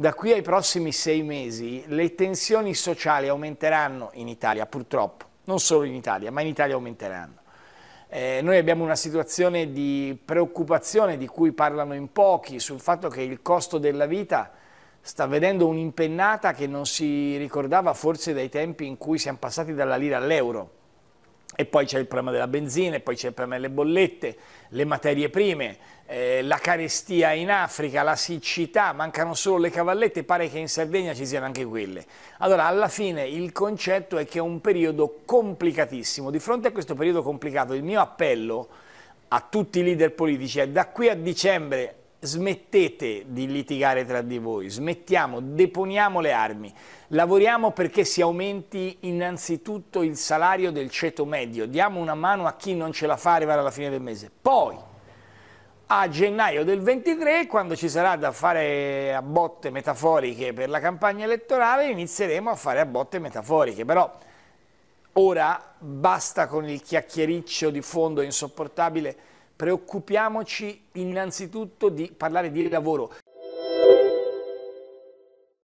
Da qui ai prossimi sei mesi le tensioni sociali aumenteranno in Italia, purtroppo, non solo in Italia, ma in Italia aumenteranno. Eh, noi abbiamo una situazione di preoccupazione di cui parlano in pochi sul fatto che il costo della vita sta vedendo un'impennata che non si ricordava forse dai tempi in cui siamo passati dalla lira all'euro. E poi c'è il problema della benzina, e poi c'è il problema delle bollette, le materie prime, eh, la carestia in Africa, la siccità, mancano solo le cavallette, pare che in Sardegna ci siano anche quelle. Allora, alla fine il concetto è che è un periodo complicatissimo. Di fronte a questo periodo complicato, il mio appello a tutti i leader politici è da qui a dicembre smettete di litigare tra di voi, smettiamo, deponiamo le armi, lavoriamo perché si aumenti innanzitutto il salario del ceto medio, diamo una mano a chi non ce la fa arrivare alla fine del mese. Poi, a gennaio del 23, quando ci sarà da fare a botte metaforiche per la campagna elettorale, inizieremo a fare a botte metaforiche, però ora basta con il chiacchiericcio di fondo insopportabile preoccupiamoci innanzitutto di parlare di lavoro.